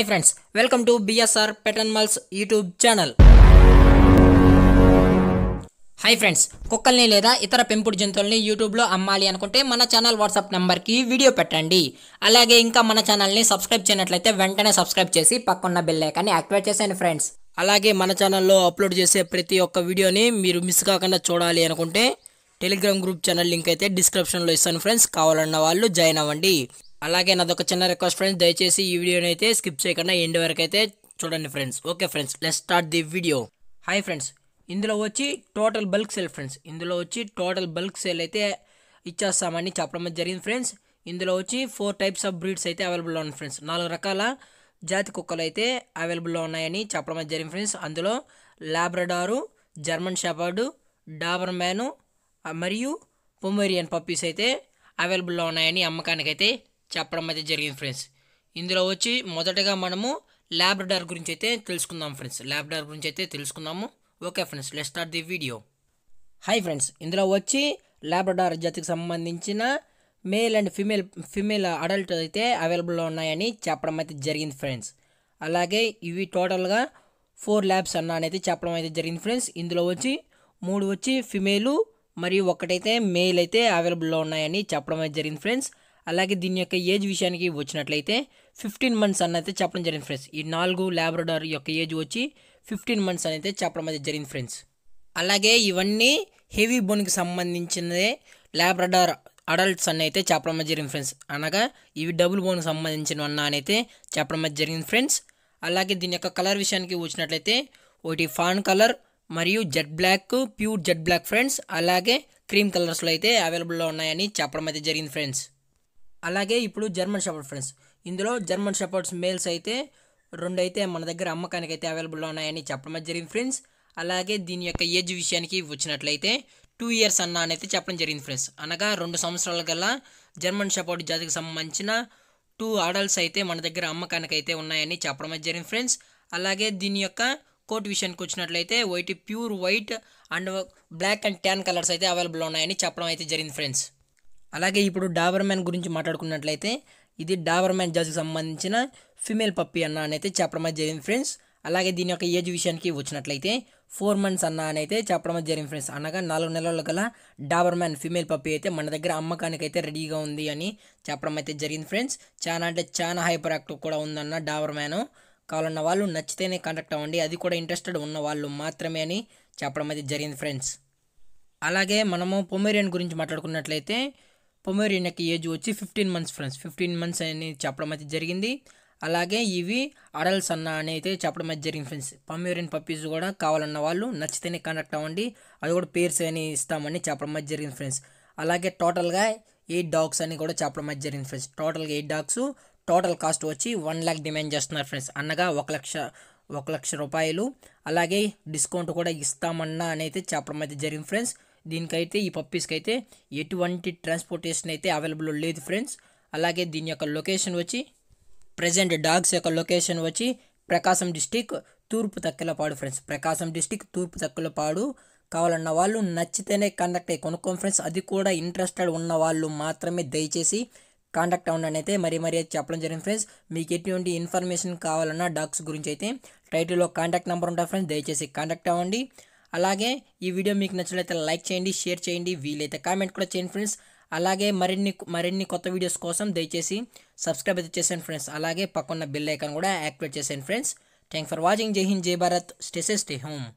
hi friends welcome to BSR pet animals YouTube channel hi friends కుక్కల్ని లేదా ఇతర పెంపుడు జంతువుల్ని యూట్యూబ్లో అమ్మాలి అనుకుంటే మన ఛానల్ వాట్సాప్ నెంబర్కి వీడియో పెట్టండి అలాగే ఇంకా మన ఛానల్ని సబ్స్క్రైబ్ చేయనట్లయితే వెంటనే సబ్స్క్రైబ్ చేసి పక్కన్న బెల్ ఐకాన్ని యాక్టివేట్ చేశాను ఫ్రెండ్స్ అలాగే మన ఛానల్లో అప్లోడ్ చేసే ప్రతి ఒక్క వీడియోని మీరు మిస్ కాకుండా చూడాలి అనుకుంటే టెలిగ్రామ్ గ్రూప్ ఛానల్ లింక్ అయితే డిస్క్రిప్షన్లో ఇస్తాను ఫ్రెండ్స్ కావాలన్న వాళ్ళు జాయిన్ అవ్వండి అలాగే నాదొక చిన్న రిక్వెస్ట్ ఫ్రెండ్స్ దయచేసి ఈ వీడియోని అయితే స్కిప్ చేయకుండా ఎండ్ వరకు అయితే చూడండి friends okay friends let start the video hi friends ఇందులో వచ్చి టోటల్ బల్క్ సేల్ ఫ్రెండ్స్ ఇందులో వచ్చి టోటల్ బల్క్ సేల్ అయితే ఇచ్చేస్తామని చెప్పడం జరిగింది ఫ్రెండ్స్ ఇందులో వచ్చి ఫోర్ టైప్స్ ఆఫ్ బ్రీడ్స్ అయితే అవైలబుల్లో ఉన్నాయి ఫ్రెండ్స్ నాలుగు రకాల జాతి కుక్కలు అయితే అవైలబుల్లో ఉన్నాయని చెప్పడం జరిగింది ఫ్రెండ్స్ అందులో Labrador German shepherd Doberman మరియు పొమేరియన్ పప్పీస్ అయితే అవైలబుల్లో ఉన్నాయని అమ్మకానికైతే చెప్పడం అయితే జరిగింది ఫ్రెండ్స్ ఇందులో వచ్చి మొదటగా మనము ల్యాబ్రడార్ గురించి అయితే తెలుసుకుందాం ఫ్రెండ్స్ ల్యాబ్రడార్ గురించి అయితే తెలుసుకుందాము okay friends let start the video hi friends ఇందులో వచ్చి ల్యాబ్రడార్ జాతికి సంబంధించిన male and female female adult అయితే అవైలబుల్లో ఉన్నాయని చెప్పడం అయితే జరిగింది ఫ్రెండ్స్ అలాగే ఇవి టోటల్గా ఫోర్ ల్యాబ్స్ అన్న అనేది చెప్పడం అయితే జరిగింది ఫ్రెండ్స్ ఇందులో వచ్చి మూడు వచ్చి ఫిమేలు మరియు ఒకటైతే మేల్ అయితే అవైలబుల్లో ఉన్నాయని చెప్పడం అయితే జరిగింది ఫ్రెండ్స్ అలాగే దీని యొక్క ఏజ్ విషయానికి వచ్చినట్లయితే ఫిఫ్టీన్ మంత్స్ అని అయితే చెప్పడం జరిగింది ఫ్రెండ్స్ ఈ నాలుగు ల్యాబ్రడార్ యొక్క ఏజ్ వచ్చి ఫిఫ్టీన్ మంత్స్ అని అయితే చెప్పడం అయితే జరిగింది ఫ్రెండ్స్ అలాగే ఇవన్నీ హెవీ బోన్కి సంబంధించినదే ల్యాబ్రడార్ అడల్ట్స్ అని అయితే చెప్పడం జరిగింది ఫ్రెండ్స్ అనగా ఇవి డబుల్ బోన్కి సంబంధించిన అన్న అని అయితే చెప్పడం జరిగింది ఫ్రెండ్స్ అలాగే దీని యొక్క కలర్ విషయానికి వచ్చినట్లయితే ఒకటి ఫాన్ కలర్ మరియు jet black pure jet black friends అలాగే క్రీమ్ కలర్స్లో అయితే అవైలబుల్లో ఉన్నాయని చెప్పడం అయితే జరిగింది ఫ్రెండ్స్ అలాగే ఇప్పుడు జర్మన్ షెపర్డ్ ఫ్రెండ్స్ ఇందులో జర్మన్ షెపర్డ్స్ మేల్స్ అయితే రెండు అయితే మన దగ్గర అమ్మకానికి అయితే అవైలబుల్లో ఉన్నాయని చెప్పడం జరిగింది ఫ్రెండ్స్ అలాగే దీని యొక్క ఏజ్ విషయానికి వచ్చినట్లయితే టూ ఇయర్స్ అన్న అనేది చెప్పడం జరిగింది ఫ్రెండ్స్ అనగా రెండు సంవత్సరాల గల జర్మన్ షెపర్డ్ జాతికి సంబంధించిన టూ ఆడల్స్ అయితే మన దగ్గర అమ్మకానికి అయితే ఉన్నాయని చెప్పడం జరిగింది ఫ్రెండ్స్ అలాగే దీని యొక్క కోట్ విషయానికి వచ్చినట్లయితే white pure white and black and tan colours అయితే అవైలబుల్ ఉన్నాయని చెప్పడం అయితే జరిగింది ఫ్రెండ్స్ అలాగే ఇప్పుడు డాబర్ మ్యాన్ గురించి మాట్లాడుకున్నట్లయితే ఇది డాబర్ మ్యాన్ జాతికి సంబంధించిన ఫిమేల్ పప్పి అన్న అనైతే అయితే చెప్పడం జరిగింది ఫ్రెండ్స్ అలాగే దీని యొక్క ఏజ్ విషయానికి వచ్చినట్లయితే ఫోర్ మంత్స్ అన్న అని అయితే చెప్పడం జరిగింది ఫ్రెండ్స్ అనగా నాలుగు నెలల గల డాబర్ మ్యాన్ ఫిమేల్ పప్పి అయితే మన దగ్గర అమ్మకానికి అయితే రెడీగా ఉంది అని చెప్పడం అయితే జరిగింది ఫ్రెండ్స్ చాలా అంటే చాలా హైపర్ యాక్టివ్ కూడా ఉందన్న డాబర్ మ్యాన్ కావాలన్న వాళ్ళు నచ్చితేనే కాంటాక్ట్ అవ్వండి అది కూడా ఇంట్రెస్టెడ్ ఉన్న వాళ్ళు మాత్రమే అని చెప్పడం అయితే జరిగింది ఫ్రెండ్స్ అలాగే మనము పొమేరియన్ గురించి మాట్లాడుకున్నట్లయితే పొమేరియన్యక్ ఏజ్ వచ్చి fifteen months friends fifteen months అని చెప్పడం అయితే జరిగింది అలాగే ఇవి అడల్స్ అన్న అని అయితే చెప్పడం అయితే జరిగింది ఫ్రెండ్స్ పొమేరియన్ పప్పీస్ కూడా కావాలన్న వాళ్ళు నచ్చితేనే కండక్ట్ అవ్వండి అది కూడా పేర్స్ అని ఇస్తామని చెప్పడం అయితే జరిగింది ఫ్రెండ్స్ అలాగే టోటల్గా ఎయిట్ డాగ్స్ అని కూడా చెప్పడం అయితే జరిగింది ఫ్రెండ్స్ టోటల్గా ఎయిట్ డాగ్స్ టోటల్ కాస్ట్ వచ్చి వన్ ల్యాక్ డిమాండ్ చేస్తున్నారు ఫ్రెండ్స్ అనగా ఒక లక్ష ఒక లక్ష రూపాయలు అలాగే డిస్కౌంట్ కూడా ఇస్తామన్నా అని అయితే చెప్పడం అయితే జరిగింది ఫ్రెండ్స్ దీనికైతే ఈ పప్పీస్కి అయితే ఎటువంటి ట్రాన్స్పోర్టేషన్ అయితే అవైలబుల్ లేదు ఫ్రెండ్స్ అలాగే దీని యొక్క లొకేషన్ వచ్చి ప్రజెంట్ డాగ్స్ యొక్క లొకేషన్ వచ్చి ప్రకాశం డిస్టిక్ తూర్పు తక్కెలపాడు ఫ్రెండ్స్ ప్రకాశం డిస్టిక్ తూర్పు తక్కెలపాడు కావాలన్న వాళ్ళు నచ్చితేనే కండక్ట్ అయ్యి కొనుక్కోం ఫ్రెండ్స్ అది కూడా ఇంట్రెస్టెడ్ ఉన్న వాళ్ళు మాత్రమే దయచేసి కాంటాక్ట్ అవ్వండి అయితే మరీ మరీ చెప్పడం జరిగింది ఫ్రెండ్స్ మీకు ఎటువంటి ఇన్ఫర్మేషన్ కావాలన్నా డాగ్స్ గురించి అయితే టైటిల్లో కాంటాక్ట్ నెంబర్ ఉంటుంది ఫ్రెండ్స్ దయచేసి కాంటాక్ట్ అవ్వండి అలాగే ఈ వీడియో మీకు నచ్చినట్లయితే లైక్ చేయండి షేర్ చేయండి వీలైతే కామెంట్ కూడా చేయండి ఫ్రెండ్స్ అలాగే మరిన్ని మరిన్ని కొత్త వీడియోస్ కోసం దయచేసి సబ్స్క్రైబ్ అయితే చేసేయండి ఫ్రెండ్స్ అలాగే పక్కన బిల్ ఐకాన్ కూడా యాక్టివేట్ చేశాను ఫ్రెండ్స్ థ్యాంక్ ఫర్ వాచింగ్ జై హింద్ జై Bharat stay safe stay home